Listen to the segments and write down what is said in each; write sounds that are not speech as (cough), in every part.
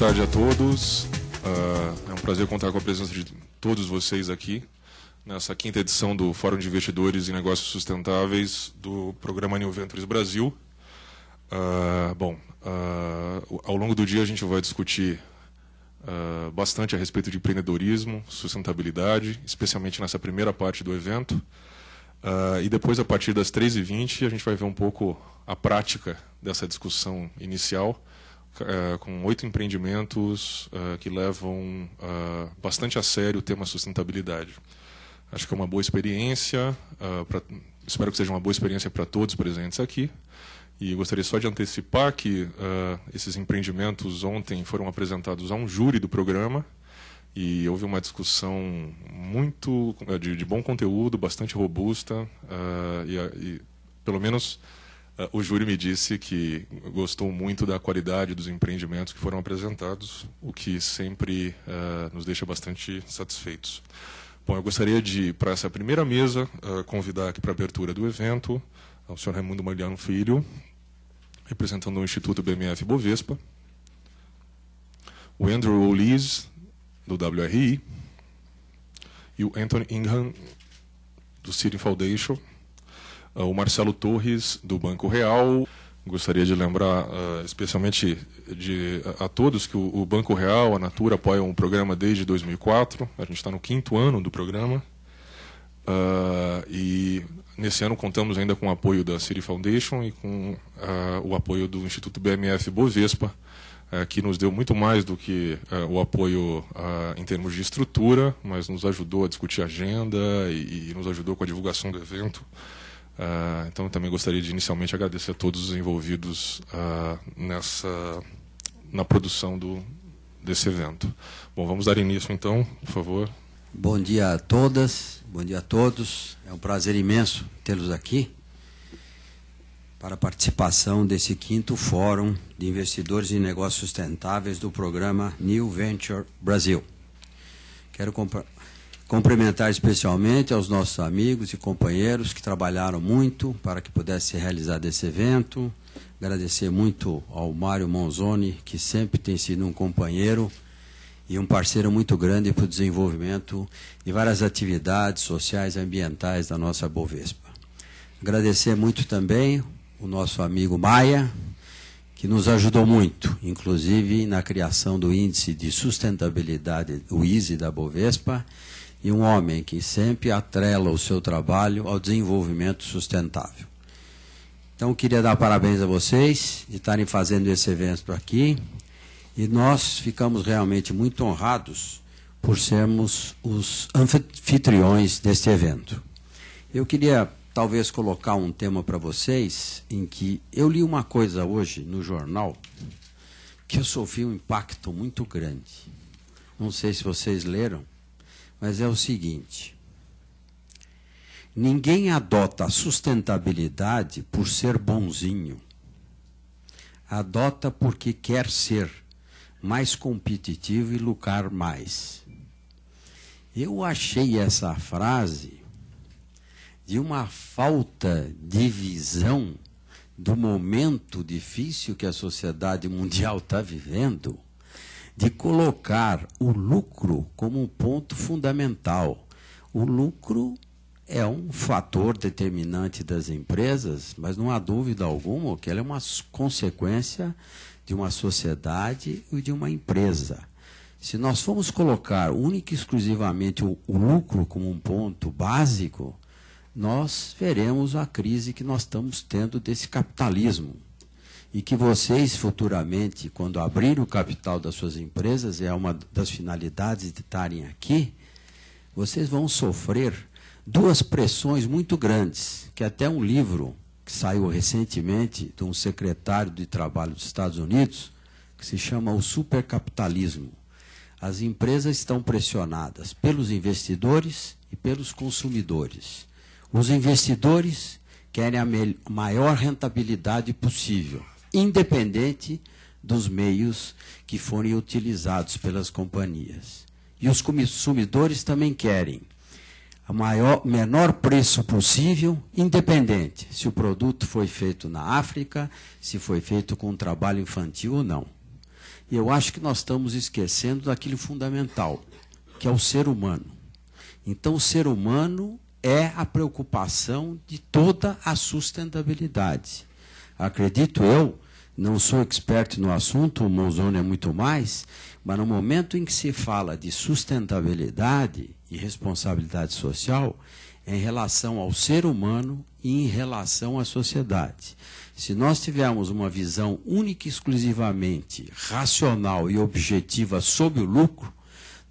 tarde a todos. Uh, é um prazer contar com a presença de todos vocês aqui nessa quinta edição do Fórum de Investidores em Negócios Sustentáveis do programa New Ventures Brasil. Uh, bom, uh, ao longo do dia a gente vai discutir bastante a respeito de empreendedorismo, sustentabilidade, especialmente nessa primeira parte do evento. e depois, a partir das 3h20, a gente vai ver um pouco a prática dessa discussão inicial é, com oito empreendimentos é, que levam é, bastante a sério o tema sustentabilidade. Acho que é uma boa experiência, pra, espero que seja uma boa experiência para todos presentes aqui. E gostaria só de antecipar que esses empreendimentos ontem foram apresentados a um júri do programa e houve uma discussão muito de, de bom conteúdo, bastante robusta e, e pelo menos ah, o júri me disse que gostou muito da qualidade dos empreendimentos que foram apresentados, o que sempre uh, nos deixa bastante satisfeitos. Bom, eu gostaria de, para essa primeira mesa, uh, convidar aqui para a abertura do evento o senhor Raimundo Mariano Filho, representando o Instituto BMF Bovespa, o Andrew O'Lees, do WRI, e o Anthony Ingham, do City Foundation, ah, o Marcelo Torres, do Banco Real. Gostaria de lembrar uh, especialmente de, a, todos que o, o, Banco Real, a Natura, apoiam o programa desde 2004. A gente está no quinto ano do programa. Uh, e nesse ano contamos ainda com o apoio da City Foundation e com uh, o apoio do Instituto BMF Bovespa, que nos deu muito mais do que o apoio em termos de estrutura, mas nos ajudou a discutir agenda e, e nos ajudou com a divulgação do evento. Uh, então também gostaria de inicialmente agradecer a todos os envolvidos uh, nessa na produção do desse evento. Bom, vamos dar início então, por favor. Bom dia a todas, bom dia a todos. É um prazer imenso tê-los aqui para a participação desse quinto fórum de investidores em negócios sustentáveis do programa New Venture Brasil. Quero Cumprimentar especialmente aos nossos amigos e companheiros que trabalharam muito para que pudesse realizar esse evento. Agradecer muito ao Mário Monzoni, que sempre tem sido um companheiro e um parceiro muito grande para o desenvolvimento de várias atividades sociais e ambientais da nossa Bovespa. Agradecer muito também o nosso amigo Maia, que nos ajudou muito, inclusive na criação do Índice de Sustentabilidade, o ISE da Bovespa, e um homem que sempre atrela o seu trabalho ao desenvolvimento sustentável. Então, queria dar parabéns a vocês de estarem fazendo esse evento aqui. E nós ficamos realmente muito honrados por sermos os anfitriões deste evento. Eu queria talvez colocar um tema para vocês em que eu li uma coisa hoje no jornal que eu sofri um impacto muito grande. Não sei se vocês leram, mas é o seguinte: ninguém adota a sustentabilidade por ser bonzinho. Adota porque quer ser mais competitivo e lucrar mais. Eu achei essa frase de uma falta de visão do momento difícil que a sociedade mundial está vivendo de colocar o lucro como um ponto fundamental. O lucro é um fator determinante das empresas, mas não há dúvida alguma que ela é uma consequência de uma sociedade e de uma empresa. Se nós formos colocar única e exclusivamente o, o lucro como um ponto básico, nós veremos a crise que nós estamos tendo desse capitalismo e que vocês futuramente, quando abrir o capital das suas empresas, é uma das finalidades de estarem aqui, vocês vão sofrer duas pressões muito grandes, que até um livro que saiu recentemente de um secretário de trabalho dos Estados Unidos, que se chama O Supercapitalismo. As empresas estão pressionadas pelos investidores e pelos consumidores. Os investidores querem a maior rentabilidade possível independente dos meios que forem utilizados pelas companhias. E os consumidores também querem o maior, menor preço possível, independente se o produto foi feito na África, se foi feito com trabalho infantil ou não. E eu acho que nós estamos esquecendo daquilo fundamental, que é o ser humano. Então, o ser humano é a preocupação de toda a sustentabilidade acredito eu, não sou experto no assunto, o Monzoni é muito mais, mas no momento em que se fala de sustentabilidade e responsabilidade social, é em relação ao ser humano e em relação à sociedade. Se nós tivermos uma visão única e exclusivamente racional e objetiva sobre o lucro,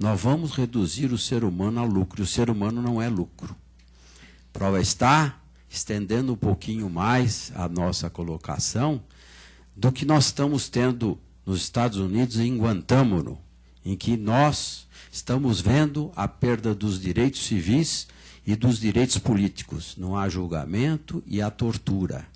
nós vamos reduzir o ser humano a lucro. E o ser humano não é lucro. Prova está estendendo um pouquinho mais a nossa colocação, do que nós estamos tendo nos Estados Unidos em Guantánamo, em que nós estamos vendo a perda dos direitos civis e dos direitos políticos. Não há julgamento e há tortura.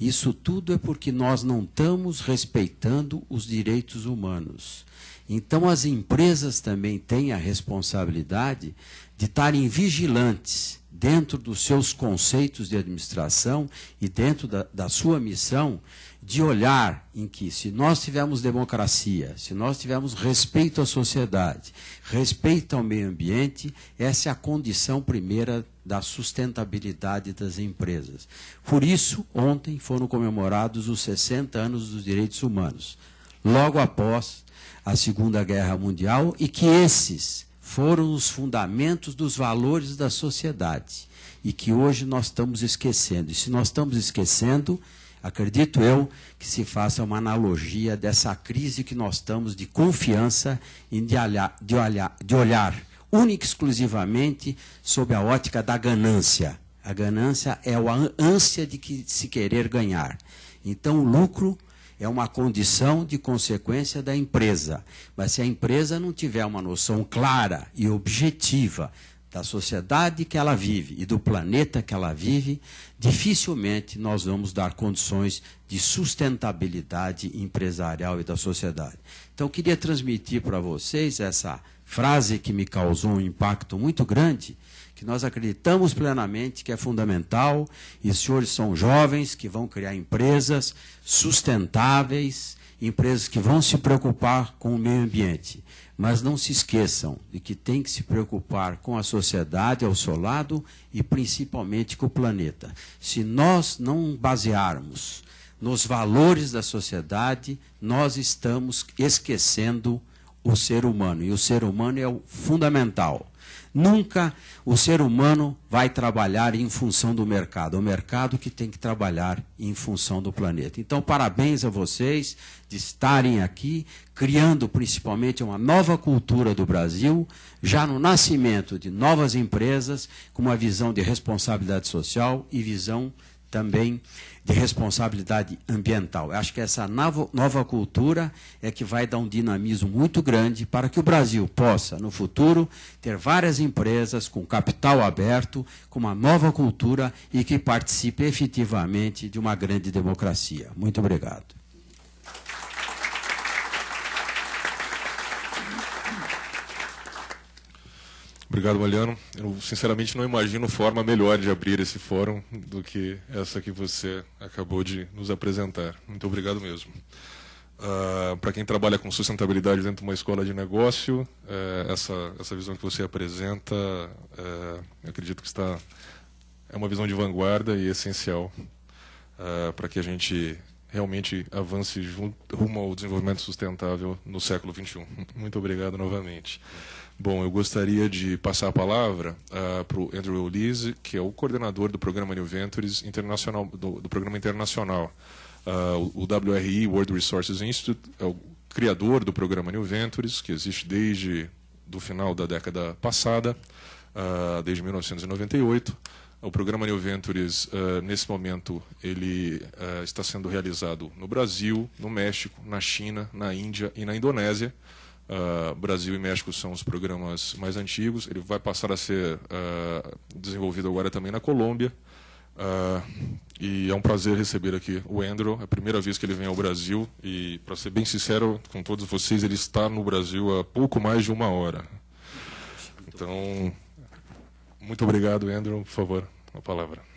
Isso tudo é porque nós não estamos respeitando os direitos humanos. Então, as empresas também têm a responsabilidade de estarem vigilantes dentro dos seus conceitos de administração e dentro da, da, sua missão de olhar em que, se nós tivermos democracia, se nós tivermos respeito à sociedade, respeito ao meio ambiente, essa é a condição primeira da sustentabilidade das empresas. Por isso, ontem foram comemorados os 60 anos dos direitos humanos, logo após a Segunda Guerra Mundial, e que esses foram os fundamentos dos valores da sociedade e que hoje nós estamos esquecendo. E se nós estamos esquecendo, acredito eu que se faça uma analogia dessa crise que nós estamos de confiança em de olhar, de olhar, de olhar única e exclusivamente sob a ótica da ganância. A ganância é a ânsia de que se querer ganhar. Então, o lucro é uma condição de consequência da empresa. Mas se a empresa não tiver uma noção clara e objetiva da sociedade que ela vive e do planeta que ela vive, dificilmente nós vamos dar condições de sustentabilidade empresarial e da sociedade. Então, queria transmitir para vocês essa frase que me causou um impacto muito grande que nós acreditamos plenamente que é fundamental, e os senhores são jovens que vão criar empresas sustentáveis, empresas que vão se preocupar com o meio ambiente. Mas não se esqueçam de que tem que se preocupar com a sociedade ao seu lado e principalmente com o planeta. Se nós não basearmos nos valores da sociedade, nós estamos esquecendo o ser humano. E o ser humano é o fundamental. Nunca o ser humano vai trabalhar em função do mercado. É o mercado que tem que trabalhar em função do planeta. Então, parabéns a vocês de estarem aqui, criando principalmente uma nova cultura do Brasil, já no nascimento de novas empresas, com uma visão de responsabilidade social e visão também de responsabilidade ambiental. Eu acho que essa nova cultura é que vai dar um dinamismo muito grande para que o Brasil possa, no futuro, ter várias empresas com capital aberto, com uma nova cultura e que participe efetivamente de uma grande democracia. Muito obrigado. Obrigado, Mariano. Eu, sinceramente, não imagino forma melhor de abrir esse fórum do que essa que você acabou de nos apresentar. Muito obrigado mesmo. Uh, ah, Para quem trabalha com sustentabilidade dentro de uma escola de negócio, uh, essa, essa visão que você apresenta, uh, acredito que está é uma visão de vanguarda e essencial Uh, ah, para que a gente realmente avance junto, rumo ao desenvolvimento sustentável no século XXI. (laughs) Muito obrigado novamente. Bom, eu gostaria de passar a palavra uh, ah, para o Andrew Olise, que é o coordenador do programa New Ventures internacional, do, do programa internacional. Uh, o WRI, World Resources Institute, é o criador do programa New Ventures, que existe desde do final da década passada, uh, desde 1998. O programa New Ventures, uh, nesse momento, ele uh, está sendo realizado no Brasil, no México, na China, na Índia e na Indonésia. Uh, Brasil e México são os programas mais antigos. Ele vai passar a ser desenvolvido agora também na Colômbia. e é um prazer receber aqui o Andrew. É a primeira vez que ele vem ao Brasil. E, para ser bem sincero com todos vocês, ele está no Brasil há pouco mais de uma hora. Então. Muito obrigado, Andrew. Por favor, a palavra.